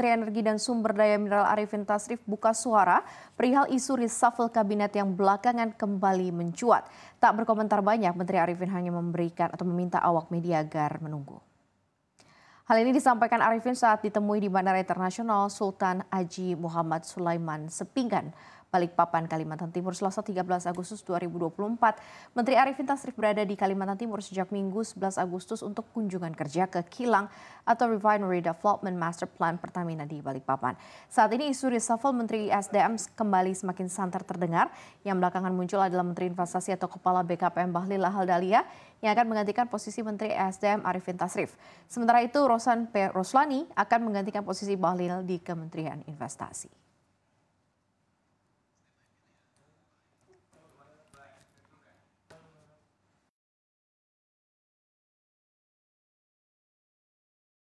Menteri Energi dan Sumber Daya Mineral Arifin Tasrif buka suara perihal isu reshuffle kabinet yang belakangan kembali mencuat. Tak berkomentar banyak, Menteri Arifin hanya memberikan atau meminta awak media agar menunggu. Hal ini disampaikan Arifin saat ditemui di Bandara Internasional Sultan Haji Muhammad Sulaiman Sepinggan. Balikpapan, Kalimantan Timur Selasa 13 Agustus 2024. Menteri Arifin Tasrif berada di Kalimantan Timur sejak Minggu 11 Agustus untuk kunjungan kerja ke kilang atau Refinery Development Master Plan Pertamina di Balikpapan. Saat ini isu reshuffle Menteri SDM kembali semakin santer terdengar. Yang belakangan muncul adalah Menteri Investasi atau Kepala BKPM Bahlil Haldalia yang akan menggantikan posisi Menteri SDM Arifin Tasrif. Sementara itu Rosan P. Roslani akan menggantikan posisi Bahlil di Kementerian Investasi.